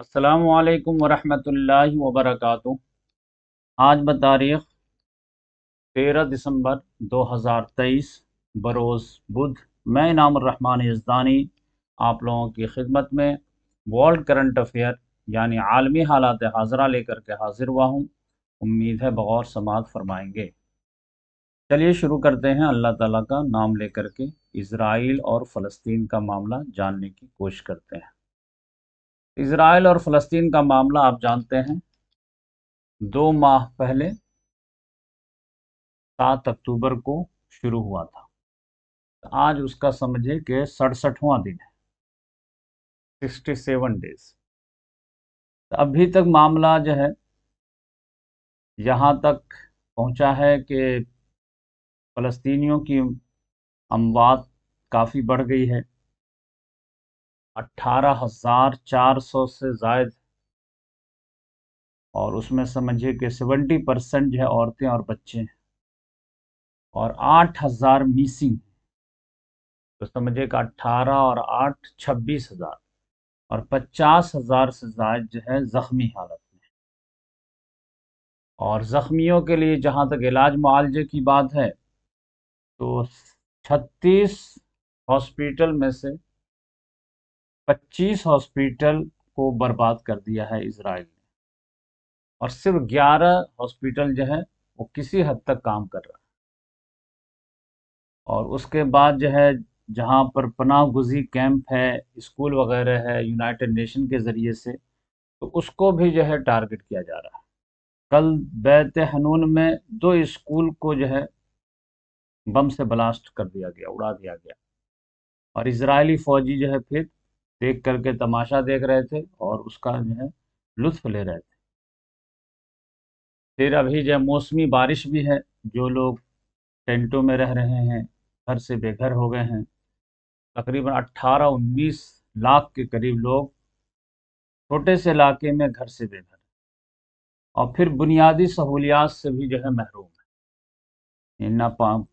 अस्सलाम वरहमतुल्लाहि वबरकातु आज बतारीख तेरह दिसंबर दो हज़ार तेईस बरोज़ बुध मैं इनाम यजदानी आप लोगों की खिदमत में वर्ल्ड करंट अफेयर यानी आलमी हालात हाजरा लेकर के हाजिर हुआ हूँ उम्मीद है बगौर समात फरमाएँगे चलिए शुरू करते हैं अल्लाह ताली का नाम लेकर के इसराइल और फ़लस्तीन का मामला जानने की कोशिश करते हैं इसराइल और फ़लस्तीन का मामला आप जानते हैं दो माह पहले सात अक्टूबर को शुरू हुआ था आज उसका समझे कि सड़सठवां दिन है सिक्सटी सेवन डेज अभी तक मामला जो है यहाँ तक पहुँचा है कि फ़लस्तीनियों की अमवात काफ़ी बढ़ गई है अट्ठारह हजार चार सौ से जायद और उसमें समझिए कि सेवेंटी परसेंट जो है औरतें और बच्चे हैं और आठ हजार मिसिंग तो समझिए कि अट्ठारह और आठ छब्बीस हजार और पचास हजार से ज्यादा जो है जख्मी हालत में और जख्मियों के लिए जहाँ तक इलाज मुआवजे की बात है तो छत्तीस हॉस्पिटल में से 25 हॉस्पिटल को बर्बाद कर दिया है इसराइल ने और सिर्फ 11 हॉस्पिटल जो है वो किसी हद तक काम कर रहा है और उसके बाद जो है जहाँ पर पनाह गुजी कैंप है स्कूल वगैरह है यूनाइटेड नेशन के ज़रिए से तो उसको भी जो है टारगेट किया जा रहा है कल बैत हनून में दो स्कूल को जो है बम से ब्लास्ट कर दिया गया उड़ा दिया गया और इजरायली फौजी जो है फिर देख करके तमाशा देख रहे थे और उसका जो है लुत्फ ले रहे थे फिर अभी जो मौसमी बारिश भी है जो लोग टेंटों में रह रहे हैं घर से बेघर हो गए हैं तकरीबन 18-19 लाख के करीब लोग छोटे से इलाके में घर से बेघर और फिर बुनियादी सहूलियात से भी जो है महरूम है ना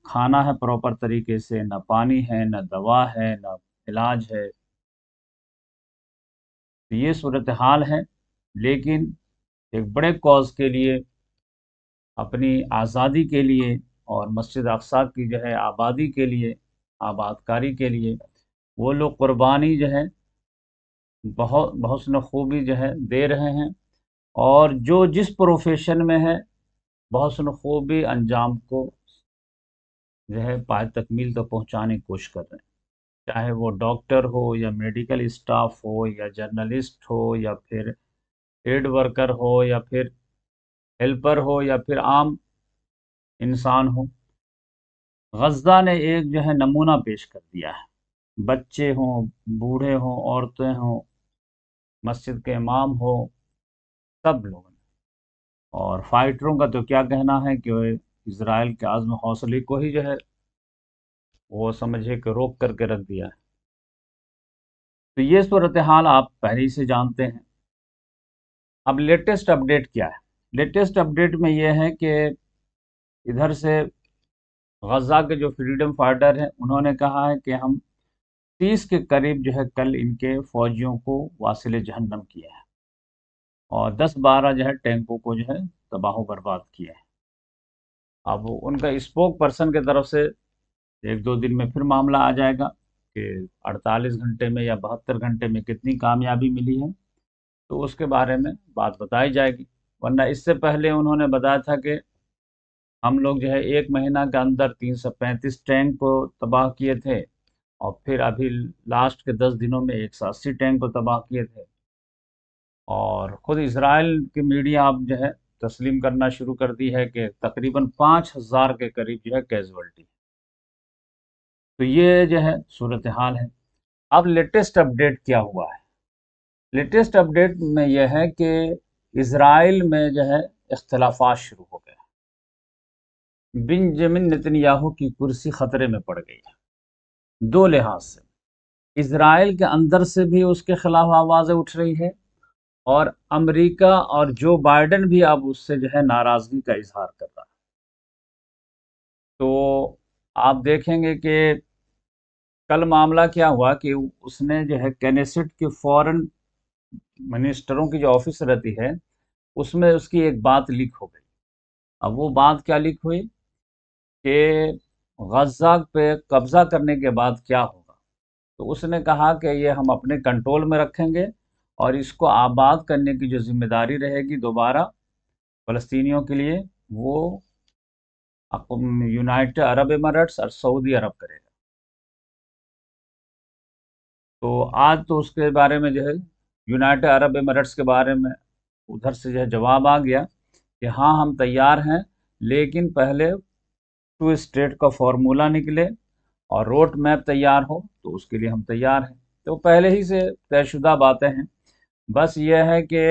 खाना है प्रॉपर तरीके से ना पानी है ना दवा है ना इलाज है तो ये सूरत हाल है लेकिन एक बड़े कॉज के लिए अपनी आज़ादी के लिए और मस्जिद अक्सा की जो है आबादी के लिए आबादकारी के लिए वो लोग कुर्बानी जो है बहुत बहुत खूबी जो है दे रहे हैं और जो जिस प्रोफेशन में है बहुत खूबी अंजाम को जो है पाए तकमील तक तो पहुँचाने की कोशिश कर रहे हैं चाहे वो डॉक्टर हो या मेडिकल स्टाफ हो या जर्नलिस्ट हो या फिर एड वर्कर हो या फिर हेल्पर हो या फिर आम इंसान हो गजा ने एक जो है नमूना पेश कर दिया है बच्चे हों बूढ़े हों औरतें हों मस्जिद के इमाम हो सब लोग और फाइटरों का तो क्या कहना है कि इसराइल के आज़म हौसले को ही जो है वो समझिए कि रोक करके रख दिया है तो ये सूरत हाल आप पहले से जानते हैं अब लेटेस्ट अपडेट क्या है लेटेस्ट अपडेट में यह है कि इधर से गजा के जो फ्रीडम फाइटर हैं उन्होंने कहा है कि हम तीस के करीब जो है कल इनके फौजियों को वासिल जहन्नम किया है और दस बारह जो है टैंकों को जो है तबाह बर्बाद किया है अब उनका स्पोक पर्सन की तरफ से तो एक दो दिन में फिर मामला आ जाएगा कि 48 घंटे में या बहत्तर घंटे में कितनी कामयाबी मिली है तो उसके बारे में बात बताई जाएगी वरना इससे पहले उन्होंने बताया था कि हम लोग जो है एक महीना के अंदर तीन सौ पैंतीस टैंक को तबाह किए थे और फिर अभी लास्ट के दस दिनों में एक सौ अस्सी टैंक को तबाह किए थे और ख़ुद इसराइल की मीडिया अब जो है तस्लीम करना शुरू कर दी है कि तकरीबन पाँच हज़ार के करीब जो है कैजुअल्टी तो ये जो है सूरत हाल है अब लेटेस्ट अपडेट क्या हुआ है लेटेस्ट अपडेट में यह है कि इसराइल में जो है इख्तलाफा शुरू हो गए बिनजमिन याहू की कुर्सी ख़तरे में पड़ गई है दो लिहाज से इसराइल के अंदर से भी उसके ख़िलाफ़ आवाज़ें उठ रही है और अमेरिका और जो बाइडन भी अब उससे जो है नाराज़गी का इजहार कर रहा है तो आप देखेंगे कि कल मामला क्या हुआ कि उसने जो है कैनेसिट के फॉरेन मिनिस्टरों की जो ऑफिस रहती है उसमें उसकी एक बात लीक हो गई अब वो बात क्या लीक हुई कि गजा पे कब्ज़ा करने के बाद क्या होगा तो उसने कहा कि ये हम अपने कंट्रोल में रखेंगे और इसको आबाद करने की जो जिम्मेदारी रहेगी दोबारा फ़लस्तियों के लिए वो यूनाइटेड अरब इमारट्स और सऊदी अरब करेगा तो आज तो उसके बारे में जो है यूनाइटेड अरब एमरट्स के बारे में उधर से जो है जवाब आ गया कि हाँ हम तैयार हैं लेकिन पहले टू स्टेट का फॉर्मूला निकले और रोड मैप तैयार हो तो उसके लिए हम तैयार हैं तो पहले ही से तयशुदा बातें हैं बस यह है कि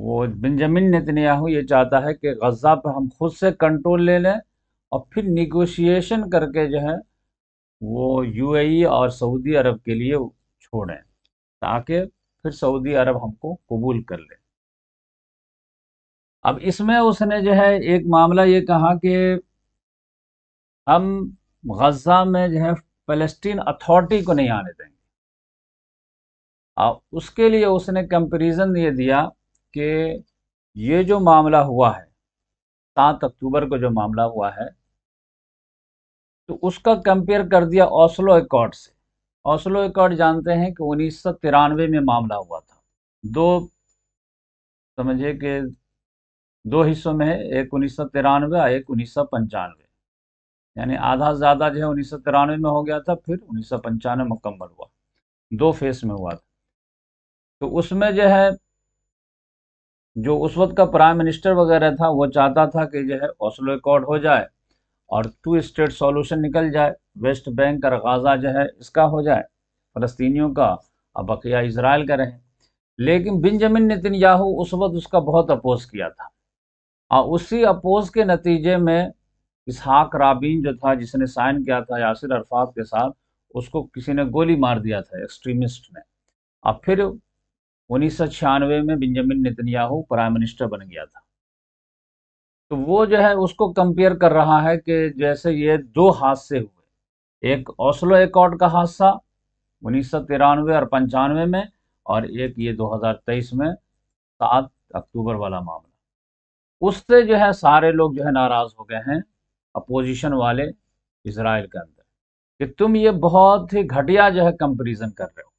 वो बिंजमिन नेतन्याहू ये चाहता है कि गज़ा पर हम खुद से कंट्रोल ले लें और फिर निगोशिएशन करके जो है वो यूएई e और सऊदी अरब के लिए छोड़ें ताकि फिर सऊदी अरब हमको कबूल कर ले अब इसमें उसने जो है एक मामला ये कहा कि हम गजा में जो है फलस्तीन अथॉरिटी को नहीं आने देंगे अब उसके लिए उसने कंपेरिजन ये दिया कि ये जो मामला हुआ है सात अक्टूबर को जो मामला हुआ है तो उसका कंपेयर कर दिया ओसलो एकॉर्ड से ओसलो एकॉर्ड जानते हैं कि उन्नीस में मामला हुआ था दो समझिए कि दो हिस्सों में है एक उन्नीस सौ तिरानवे और एक उन्नीस सौ पंचानवे यानी आधा ज़्यादा जो है उन्नीस सौ तिरानवे में हो गया था फिर उन्नीस सौ पंचानवे मुकम्मल हुआ दो फेस में हुआ था तो उसमें जो है जो उस वक्त का प्राइम मिनिस्टर वगैरह था वो चाहता था कि जो है ओसलो एकॉर्ड हो जाए और टू स्टेट सॉल्यूशन निकल जाए वेस्ट बैंक और गाज़ा जो है इसका हो जाए फ़लस्तियों का और बकिया इसराइल का रहे लेकिन बिनजमिन नितिन याहू उस वक्त उसका बहुत अपोज किया था और उसी अपोज के नतीजे में इसहाक राबीन जो था जिसने साइन किया था यासिर अरफात के साथ उसको किसी ने गोली मार दिया था एक्सट्रीमिस्ट ने और फिर उन्नीस में बिनजमिन नितिन प्राइम मिनिस्टर बन गया था तो वो जो है उसको कंपेयर कर रहा है कि जैसे ये दो हादसे हुए एक ओसलो एकॉर्ड का हादसा उन्नीस और पंचानवे में और एक ये 2023 में सात अक्टूबर वाला मामला उससे जो है सारे लोग जो है नाराज़ हो गए हैं अपोजिशन वाले इसराइल के अंदर कि तुम ये बहुत ही घटिया जो है कंपेरिजन कर रहे हो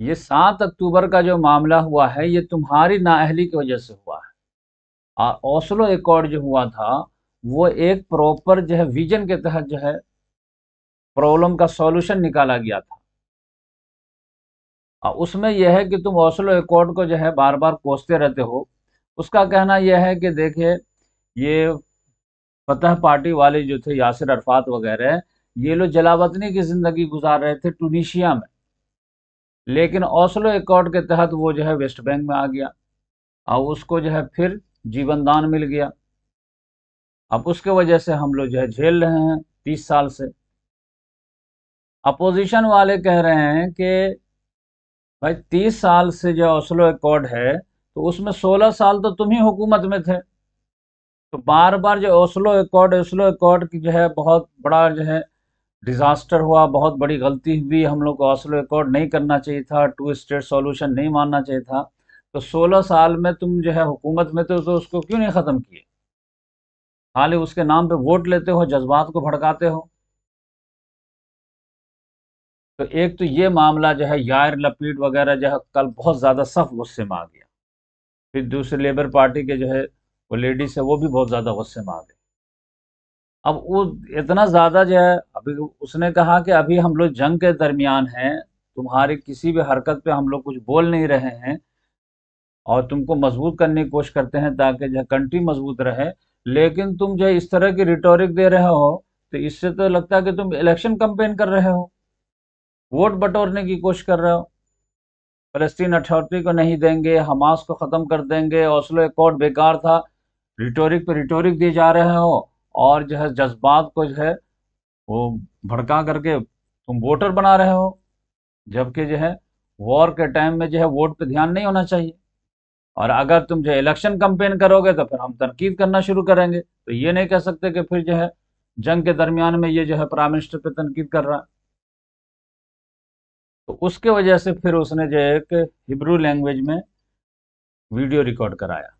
ये सात अक्टूबर का जो मामला हुआ है ये तुम्हारी नाअहली की वजह से हुआ है और ओसलो एकॉर्ड जो हुआ था वो एक प्रॉपर जो है विजन के तहत जो है प्रॉब्लम का सॉल्यूशन निकाला गया था और उसमें यह है कि तुम ओसलो एकॉर्ड को जो है बार बार कोसते रहते हो उसका कहना यह है कि देखिए ये फतह पार्टी वाले जो थे यासिर अरफात वगैरह ये लोग जलावतनी की ज़िंदगी गुजार रहे थे टूनिशिया में लेकिन ओसलो एकॉर्ड के तहत वो जो है वेस्ट बैंक में आ गया और उसको जो है फिर जीवन दान मिल गया अब उसके वजह से हम लोग जो है झेल रहे हैं तीस साल से अपोजिशन वाले कह रहे हैं कि भाई तीस साल से जो ओसलो एकॉर्ड है तो उसमें सोलह साल तो तुम ही हुकूमत में थे तो बार बार जो ओसलो एकॉर्ड ओसलो एकॉर्ड की जो है बहुत बड़ा जो है डिज़ास्टर हुआ बहुत बड़ी गलती हुई हम लोग को असलो एकॉर्ड नहीं करना चाहिए था टू स्टेट सॉल्यूशन नहीं मानना चाहिए था तो 16 साल में तुम जो है हुकूमत में तो, तो उसको क्यों नहीं ख़त्म किए खाली उसके नाम पे वोट लेते हो जज्बात को भड़काते हो तो एक तो ये मामला जो है यार लपीट वगैरह जो है कल बहुत ज़्यादा सख्त गुस्से में आ गया फिर दूसरे लेबर पार्टी के जो है वो लेडीज़ है वो भी बहुत ज़्यादा गुस्से में आ गए अब वो इतना ज़्यादा जो है अभी उसने कहा कि अभी हम लोग जंग के दरमियान हैं तुम्हारी किसी भी हरकत पे हम लोग कुछ बोल नहीं रहे हैं और तुमको मजबूत करने की कोशिश करते हैं ताकि जो कंट्री मजबूत रहे लेकिन तुम जो इस तरह की रिटोरिक दे रहे हो तो इससे तो लगता है कि तुम इलेक्शन कंपेन कर रहे हो वोट बटोरने की कोशिश कर रहे हो फलस्तीन अथॉरिटी को नहीं देंगे हमास को ख़त्म कर देंगे ओस्लो एकॉर्ड बेकार था रिटोरिक पे रिटोरिक दिए जा रहे हो और जो है जज्बात को जो है वो भड़का करके तुम वोटर बना रहे हो जबकि जो है वॉर के टाइम में जो है वोट पे ध्यान नहीं होना चाहिए और अगर तुम जो इलेक्शन कंपेन करोगे तो फिर हम तनकीद करना शुरू करेंगे तो ये नहीं कह सकते कि फिर जो है जंग के दरमियान में ये जो है प्राइम मिनिस्टर पर तनकीद कर रहा है तो उसके वजह से फिर उसने जो है एक हिब्रू लैंग्वेज में वीडियो रिकॉर्ड कराया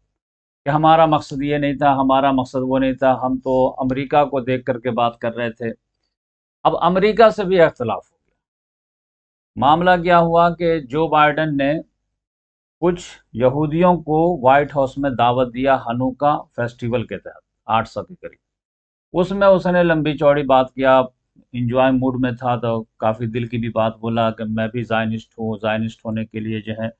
कि हमारा मकसद ये नहीं था हमारा मकसद वो नहीं था हम तो अमेरिका को देख करके बात कर रहे थे अब अमेरिका से भी अख्तलाफ हो गया मामला क्या हुआ कि जो बाइडन ने कुछ यहूदियों को वाइट हाउस में दावत दिया हनुका फेस्टिवल के तहत आठ सौ के करीब उसमें उसने लंबी चौड़ी बात किया इंजॉय मूड में था तो काफ़ी दिल की भी बात बोला कि मैं भी जायनिस्ट हूँ जायनिस्ट होने के लिए जो है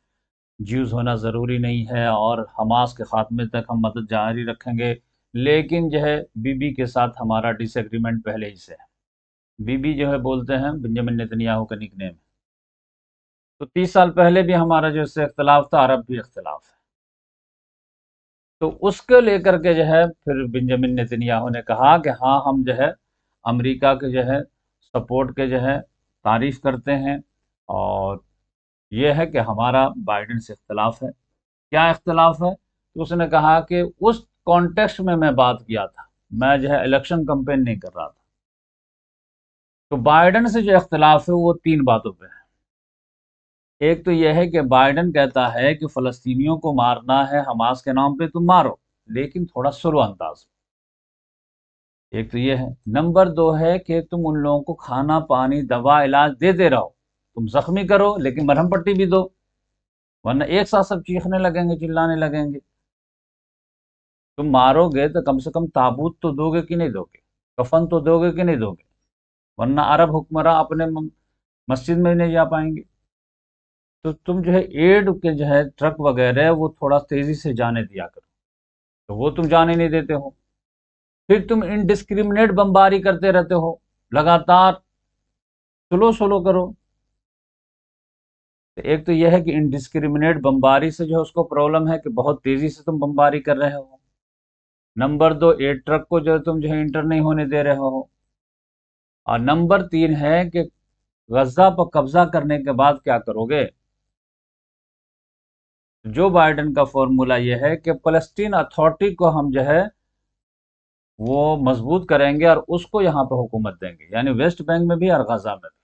ज्यूज़ होना ज़रूरी नहीं है और हमास के ख़ात्मे तक हम मदद जारी रखेंगे लेकिन जो है बीबी के साथ हमारा डिसएग्रीमेंट पहले ही से है बीबी जो है बोलते हैं बिंजमिन नतन्याहू का निकने में तो तीस साल पहले भी हमारा जो इससे इख्तलाफ था अरब भी इख्तलाफ है तो उसको लेकर के जो है फिर बिंजमिन नतन्याहू ने कहा कि हाँ हम जो है अमरीका के जो है सपोर्ट के जो है तारीफ़ करते हैं और यह है कि हमारा बाइडन से इख्तलाफ है क्या इख्तलाफ है तो उसने कहा कि उस कॉन्टेक्स्ट में मैं बात किया था मैं जो है इलेक्शन कंपेन नहीं कर रहा था तो बाइडन से जो इख्तलाफ है वो तीन बातों पर है एक तो यह है कि बाइडन कहता है कि फ़लस्तीनियों को मारना है हमास के नाम पे तुम तो मारो लेकिन थोड़ा सुलो अंदाज एक तो यह है नंबर दो है कि तुम उन लोगों को खाना पानी दवा इलाज दे दे रहो तुम जख्मी करो लेकिन मरहम पट्टी भी दो वरना एक साथ सब चीखने लगेंगे चिल्लाने लगेंगे तुम मारोगे तो कम से कम ताबूत तो दोगे कि नहीं दोगे कफन तो दोगे कि नहीं दोगे वरना अरब हुक्मरान अपने मस्जिद में नहीं जा पाएंगे तो तुम जो है एड के जो है ट्रक वगैरह वो थोड़ा तेज़ी से जाने दिया करो तो वो तुम जाने नहीं देते हो फिर तुम इनडिस्क्रिमिनेट बमबारी करते रहते हो लगातार स्लो स्लो करो तो एक तो यह है कि इनडिस्क्रिमिनेट बमबारी से जो है उसको प्रॉब्लम है कि बहुत तेज़ी से तुम बमबारी कर रहे हो नंबर दो एयर ट्रक को जो है तुम जो है इंटर नहीं होने दे रहे हो और नंबर तीन है कि गजा पर कब्जा करने के बाद क्या करोगे जो बाइडन का फॉर्मूला यह है कि फलस्तीन अथॉरिटी को हम जो है वो मजबूत करेंगे और उसको यहाँ पर हुकूमत देंगे यानी वेस्ट बैंक में भी और गजा में भी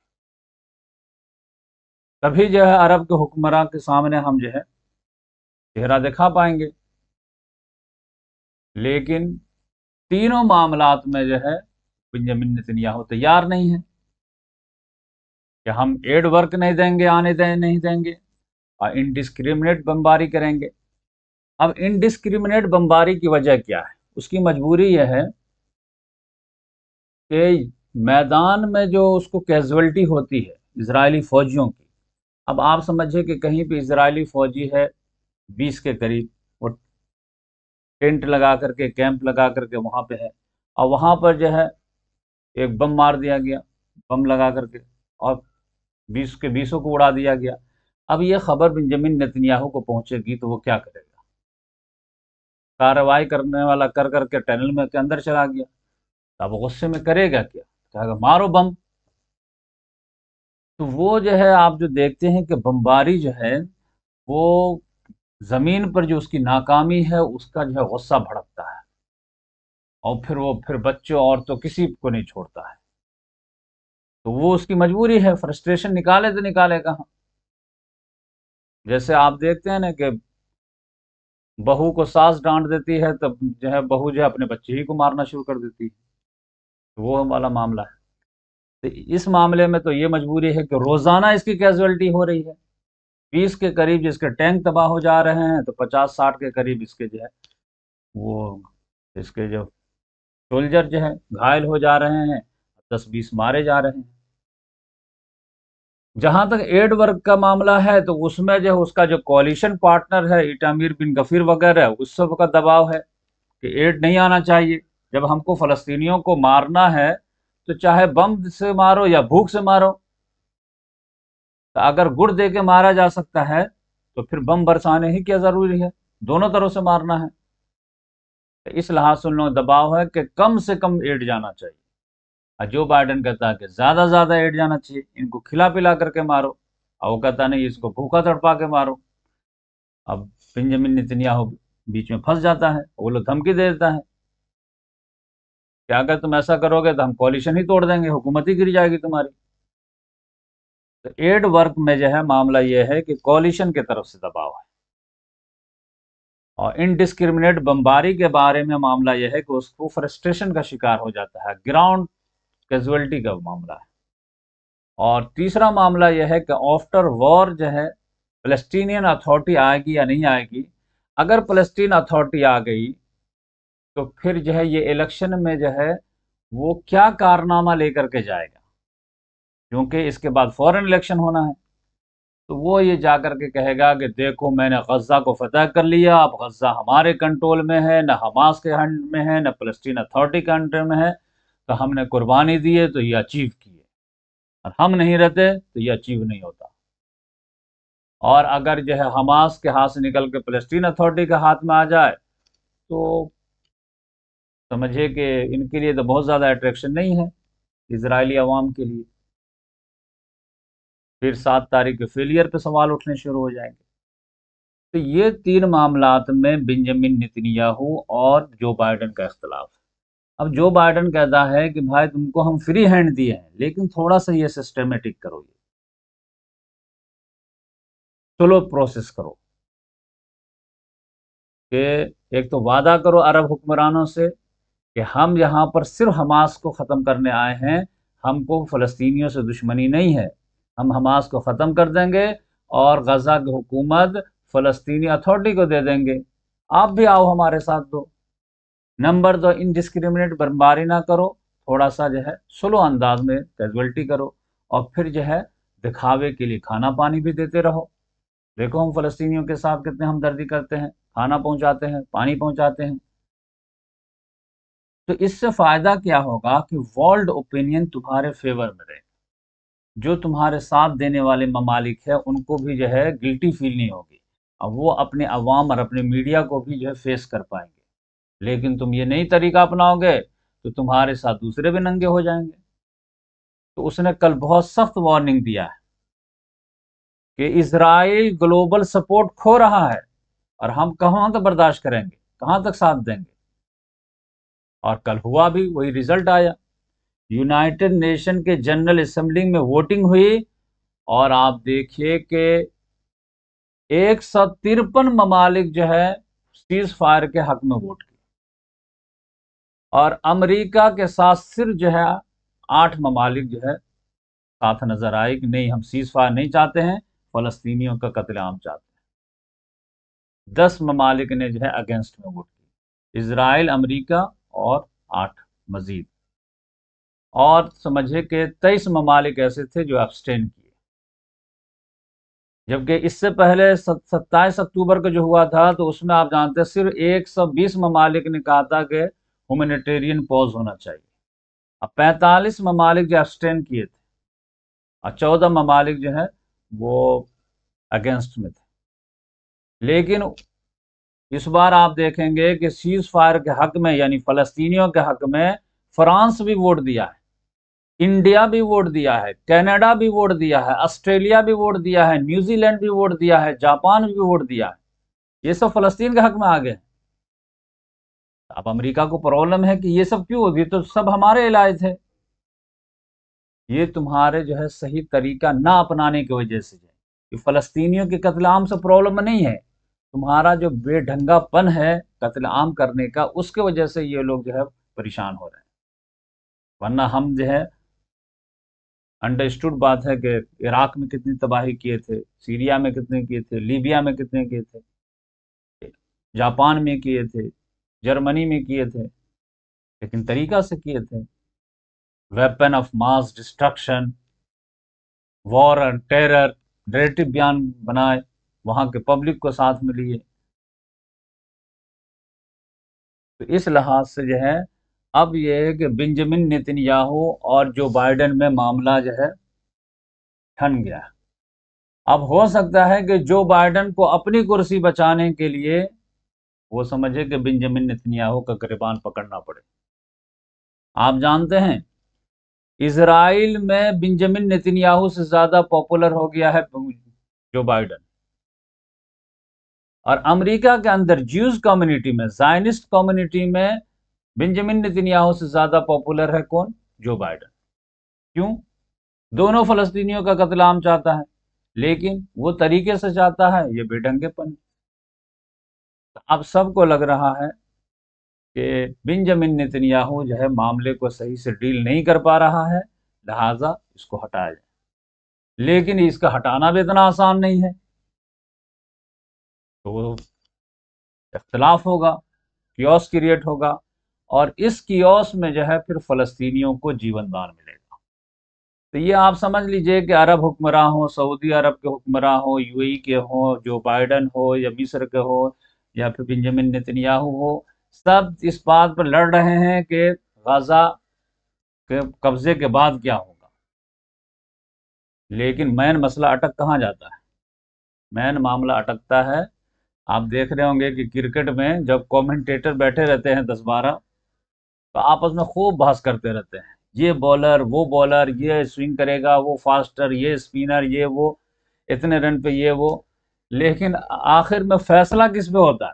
तभी जो है अरब के हुक्मरान के सामने हम जो है चेहरा दिखा पाएंगे लेकिन तीनों मामलात में जो है बिंजमिन नतन्याहू तैयार नहीं है कि हम एड वर्क नहीं देंगे आने दें नहीं देंगे और इनडिस्क्रिमिनेट बमबारी करेंगे अब इनडिस्क्रिमिनेट बमबारी की वजह क्या है उसकी मजबूरी यह है कि मैदान में जो उसको कैजुअल्टी होती है इसराइली फौजियों की अब आप समझिए कि कहीं पे इसराइली फौजी है बीस के करीब वो टेंट लगा करके कैंप लगा करके वहां पे है और वहां पर जो है एक बम मार दिया गया बम लगा करके और बीस के बीसों को उड़ा दिया गया अब यह खबर बिंजमिन नतन्याहू को पहुंचेगी तो वो क्या करेगा कार्रवाई करने वाला कर करके टनल में के अंदर चला गया अब गुस्से में करेगा क्या कहेगा मारो बम तो वो जो है आप जो देखते हैं कि बम्बारी जो है वो ज़मीन पर जो उसकी नाकामी है उसका जो है गुस्सा भड़कता है और फिर वो फिर बच्चों और तो किसी को नहीं छोड़ता है तो वो उसकी मजबूरी है फ्रस्ट्रेशन निकाले तो निकाले कहाँ जैसे आप देखते हैं ना कि बहू को सास डांट देती है तब जो है बहू जो है अपने बच्चे ही को मारना शुरू कर देती है तो वो वाला मामला है तो इस मामले में तो ये मजबूरी है कि रोज़ाना इसकी कैजुअलिटी हो रही है बीस के करीब जिसके टैंक तबाह हो जा रहे हैं तो पचास साठ के करीब इसके जो है वो इसके जो सोल्जर जो है घायल हो जा रहे हैं दस बीस मारे जा रहे हैं जहां तक एड वर्क का मामला है तो उसमें जो उसका जो कॉलिशन पार्टनर है इटामिर बिन गफीर वगैरह उस सब का दबाव है कि एड नहीं आना चाहिए जब हमको फलस्तीनियों को मारना है तो चाहे बम से मारो या भूख से मारो तो अगर गुड़ दे के मारा जा सकता है तो फिर बम बरसाने ही क्या ज़रूरी है दोनों तरह से मारना है तो इस लिहाज से उन दबाव है कि कम से कम एड जाना चाहिए और जो बाइडन कहता है कि ज़्यादा ज़्यादा एड जाना चाहिए इनको खिला पिला करके मारो और वो कहता नहीं इसको भूखा तड़पा के मारो अब पिंजमिन नितनियाहू बीच में फंस जाता है वो लोग धमकी दे देता है कि अगर तुम ऐसा करोगे तो हम कॉलिशन ही तोड़ देंगे हुकूमत ही गिर जाएगी तुम्हारी तो एड वर्क में जो है मामला यह है कि कॉलिशन की तरफ से दबाव है और इनडिस्क्रिमिनेट बमबारी के बारे में मामला यह है कि उसको फ्रस्ट्रेशन का शिकार हो जाता है ग्राउंड कैजुअलिटी का मामला है और तीसरा मामला यह है कि आफ्टर वॉर जो है फलस्टीनियन अथॉरिटी आएगी या नहीं आएगी अगर फलस्तीन अथॉरिटी आ गई तो फिर जो है ये इलेक्शन में जो है वो क्या कारनामा लेकर के जाएगा क्योंकि इसके बाद फॉरेन इलेक्शन होना है तो वो ये जा कर के कहेगा कि देखो मैंने गजा को फतह कर लिया अब गजा हमारे कंट्रोल में है ना हमास के हंड में है ना फलस्तीन अथॉरिटी के हंड में है तो हमने कुर्बानी दी है तो ये अचीव किए और हम नहीं रहते तो ये अचीव नहीं होता और अगर जो है हमास के हाथ से निकल के फलस्तीन अथॉरिटी के हाथ में आ जाए तो समझिए हम्म। कि इनके लिए तो बहुत ज़्यादा अट्रैक्शन नहीं है इसराइली आवाम के लिए फिर सात तारीख के फेलियर पे सवाल उठने शुरू हो जाएंगे तो ये तीन मामलात में बिंजमिन नितिनयाहू और जो बाइडन का इख्तलाफ अब जो बाइडन कहता है कि भाई तुमको हम फ्री हैंड दिए हैं लेकिन थोड़ा सा ये सिस्टमेटिक करो ये चलो प्रोसेस करो कि एक तो वादा करो अरब हुक्मरानों से कि हम यहाँ पर सिर्फ हमास को ख़त्म करने आए हैं हमको फ़लस्तीनियों से दुश्मनी नहीं है हम हमास को ख़त्म कर देंगे और गज़ा की हुकूमत फ़लस्तीनी अथॉरिटी को दे देंगे आप भी आओ हमारे साथ दो नंबर दो इनडिसक्रिमिनेट बर्बारी ना करो थोड़ा सा जो है स्लो अंदाज में कैजुअलिटी करो और फिर जो है दिखावे के लिए खाना पानी भी देते रहो देखो हम फ़लस्तियों के साथ कितने हमदर्दी करते हैं खाना पहुंचाते हैं पानी पहुंचाते हैं तो इससे फ़ायदा क्या होगा कि वर्ल्ड ओपिनियन तुम्हारे फेवर में रहे जो तुम्हारे साथ देने वाले ममालिक है उनको भी जो है गिल्टी फील नहीं होगी अब वो अपने अवाम और अपने मीडिया को भी जो है फेस कर पाएंगे लेकिन तुम ये नई तरीका अपनाओगे तो तुम्हारे साथ दूसरे भी नंगे हो जाएंगे तो उसने कल बहुत सख्त वार्निंग दिया है कि इसराइल ग्लोबल सपोर्ट खो रहा है और हम कहाँ तक बर्दाश्त करेंगे कहाँ तक साथ देंगे और कल हुआ भी वही रिजल्ट आया यूनाइटेड नेशन के जनरल असम्बली में वोटिंग हुई और आप देखिए कि एक सौ तिरपन ममालिक जो है सीज फायर के हक में वोट किए और अमेरिका के साथ सिर्फ जो है आठ ममालिक जो है साथ नजर आए कि नहीं हम सीज फायर नहीं चाहते हैं फलस्तीनियों का आम चाहते हैं दस ममालिक ने जो है अगेंस्ट में वोट की इसराइल अमरीका और आठ मजीद और समझिए कि तेईस ममालिक ऐसे थे जो एब्सटेन किए जबकि इससे पहले सत्ताईस अक्टूबर को जो हुआ था तो उसमें आप जानते हैं सिर्फ एक सौ बीस ममालिक ने कहा था कि ह्यूमनिटेरियन पॉज होना चाहिए अब पैंतालीस ममालिक जो एब्सटेन किए थे और चौदह ममालिक जो है वो अगेंस्ट में थे लेकिन इस बार आप देखेंगे कि सीज फायर के हक में यानी फलस्तीनियों के हक में फ्रांस भी वोट दिया है इंडिया भी वोट दिया है कनाडा भी वोट दिया है ऑस्ट्रेलिया भी वोट दिया है न्यूजीलैंड भी वोट दिया है जापान भी वोट दिया है ये सब फलस्तीन के हक में आ गए अब अमेरिका को प्रॉब्लम है कि ये सब क्यों होगी तो सब हमारे इलाज थे ये तुम्हारे जो है सही तरीका ना अपनाने की वजह से है फलस्तीनियों के कतलाम से प्रॉब्लम नहीं है तुम्हारा जो बेढंगापन है कत्ल आम करने का उसके वजह से ये लोग जो है परेशान हो रहे हैं वरना हम जो है अंडरस्टूड बात है कि इराक में कितनी तबाही किए थे सीरिया में कितने किए थे लीबिया में कितने किए थे जापान में किए थे जर्मनी में किए थे लेकिन तरीका से किए थे weapon of mass destruction war and terror डरेटिव बयान बनाए वहां के पब्लिक को साथ में लिए तो इस लिहाज से जो है अब ये है कि बेंजामिन नेतन्याहू और जो बाइडन में मामला जो है ठन गया अब हो सकता है कि जो बाइडन को अपनी कुर्सी बचाने के लिए वो समझे कि बेंजामिन नेतन्याहू का कृपान पकड़ना पड़े आप जानते हैं इसराइल में बेंजामिन नेतन्याहू से ज़्यादा पॉपुलर हो गया है जो बाइडन और अमेरिका के अंदर ज्यूज कम्युनिटी में जायनिस्ट कम्युनिटी में बेंजामिन नितिनयाहू से ज़्यादा पॉपुलर है कौन जो बाइडन क्यों दोनों फलस्तीनियों का कतलाम चाहता है लेकिन वो तरीके से चाहता है ये बेढंगेपन तो अब सबको लग रहा है कि बिंजमिन नितिनयाहू जो है मामले को सही से डील नहीं कर पा रहा है लिहाजा इसको हटाया जाए लेकिन इसका हटाना भी इतना आसान नहीं है तो इख्तलाफ होगा क्योस क्रिएट होगा और इस क्योस में जो है फिर फ़लस्तीनियों को जीवन दान मिलेगा तो ये आप समझ लीजिए कि अरब हुक्मरान हों सऊदी अरब के हुक्मरां हों यूएई के हों जो बाइडन हो या मिस्र के हो या फिर बिंजमिन नितन्याहू हो सब इस बात पर लड़ रहे हैं कि गज़ा के कब्ज़े के बाद क्या होगा लेकिन मैन मसला अटक कहाँ जाता है मैन मामला अटकता है आप देख रहे होंगे कि क्रिकेट में जब कमेंटेटर बैठे रहते हैं दस बारह तो आपस में खूब बहस करते रहते हैं ये बॉलर वो बॉलर ये स्विंग करेगा वो फास्टर ये स्पिनर ये वो इतने रन पे ये वो लेकिन आखिर में फैसला किस पे होता है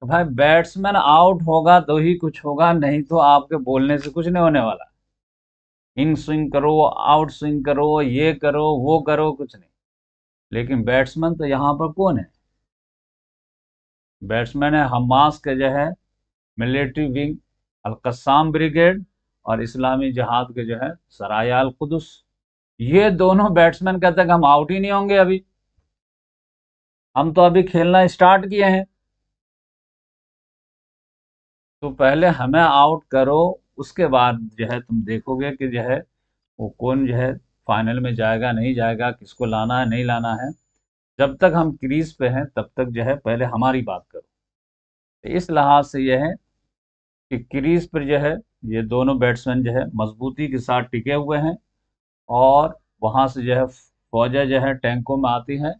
तो भाई बैट्समैन आउट होगा तो ही कुछ होगा नहीं तो आपके बोलने से कुछ नहीं होने वाला इन स्विंग करो आउट स्विंग करो ये करो वो करो कुछ नहीं लेकिन बैट्समैन तो यहाँ पर कौन है बैट्समैन है हमास के जो है मिलिट्री विंग अलकसाम ब्रिगेड और इस्लामी जहाद के जो है सराया अलकुदस ये दोनों बैट्समैन कहते हैं कि हम आउट ही नहीं होंगे अभी हम तो अभी खेलना स्टार्ट किए हैं तो पहले हमें आउट करो उसके बाद जो है तुम देखोगे कि जो है वो कौन जो है फाइनल में जाएगा नहीं जाएगा किसको लाना है नहीं लाना है जब तक हम क्रीज पे हैं तब तक जो है पहले हमारी बात करो तो इस लिहाज से यह है कि क्रीज पर जो है ये दोनों बैट्समैन जो है मजबूती के साथ टिके हुए हैं और वहाँ से जो है फौजें जो है टैंकों में आती हैं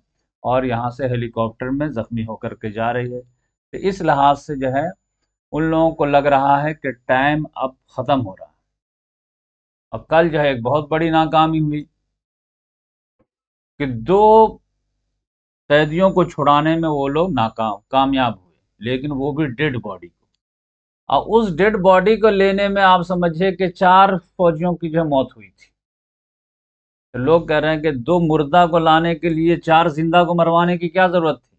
और यहाँ से हेलीकॉप्टर में ज़ख्मी होकर के जा रही है तो इस लिहाज से जो है उन लोगों को लग रहा है कि टाइम अब ख़त्म हो रहा है अब कल जो है एक बहुत बड़ी नाकामी हुई कि दो कैदियों को छुड़ाने में वो लोग नाकाम कामयाब हुए लेकिन वो भी डेड बॉडी को और उस डेड बॉडी को लेने में आप समझिए कि चार फौजियों की जो मौत हुई थी तो लोग कह रहे हैं कि दो मुर्दा को लाने के लिए चार जिंदा को मरवाने की क्या ज़रूरत थी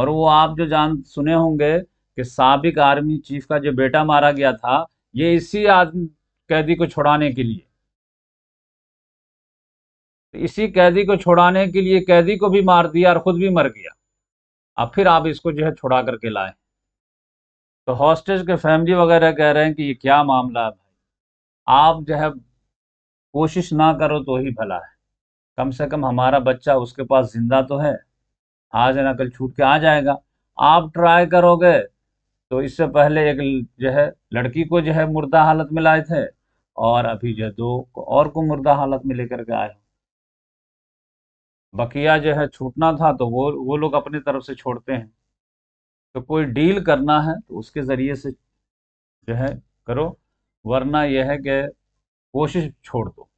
और वो आप जो जान सुने होंगे कि सबक आर्मी चीफ का जो बेटा मारा गया था ये इसी आदमी कैदी को छुड़ाने के लिए इसी कैदी को छुड़ाने के लिए कैदी को भी मार दिया और खुद भी मर गया अब फिर आप इसको जो है छुड़ा करके लाए तो हॉस्टेज के फैमिली वगैरह कह रहे हैं कि ये क्या मामला है भाई आप जो है कोशिश ना करो तो ही भला है कम से कम हमारा बच्चा उसके पास जिंदा तो है आज ना कल छूट के आ जाएगा आप ट्राई करोगे तो इससे पहले एक जो है लड़की को जो है मुर्दा हालत में लाए थे और अभी जो दो और को मुर्दा हालत में लेकर के आए बकिया जो है छूटना था तो वो वो लोग अपनी तरफ से छोड़ते हैं तो कोई डील करना है तो उसके ज़रिए से जो है करो वरना यह है कि कोशिश छोड़ दो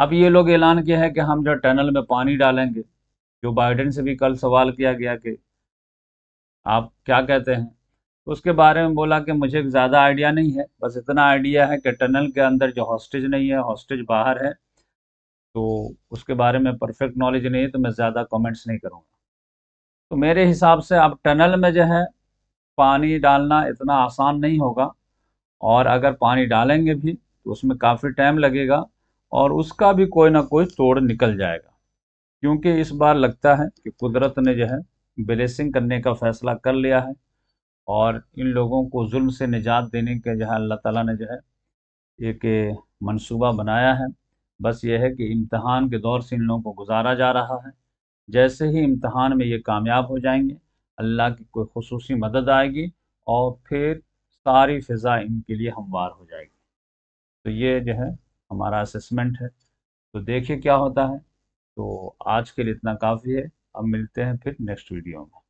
अब ये लोग ऐलान किया है कि हम जो टनल में पानी डालेंगे जो बाइडेन से भी कल सवाल किया गया कि आप क्या कहते हैं तो उसके बारे में बोला कि मुझे ज़्यादा आइडिया नहीं है बस इतना आइडिया है कि टनल के अंदर जो हॉस्टेज नहीं है हॉस्टेज बाहर है तो उसके बारे में परफेक्ट नॉलेज नहीं है तो मैं ज़्यादा कमेंट्स नहीं करूँगा तो मेरे हिसाब से अब टनल में जो है पानी डालना इतना आसान नहीं होगा और अगर पानी डालेंगे भी तो उसमें काफ़ी टाइम लगेगा और उसका भी कोई ना कोई तोड़ निकल जाएगा क्योंकि इस बार लगता है कि कुदरत ने जो है ब्लेसिंग करने का फ़ैसला कर लिया है और इन लोगों को जुल्म से निजात देने के जो है अल्लाह ताला ने जो है एक मनसूबा बनाया है बस ये है कि इम्तहान के दौर से इन लोगों को गुजारा जा रहा है जैसे ही इम्तहान में ये कामयाब हो जाएंगे अल्लाह की कोई खसूस मदद आएगी और फिर सारी फ़िज़ा इनके लिए हमवार हो जाएगी तो ये जो है हमारा असेसमेंट है तो देखिए क्या होता है तो आज के लिए इतना काफ़ी है अब मिलते हैं फिर नेक्स्ट वीडियो में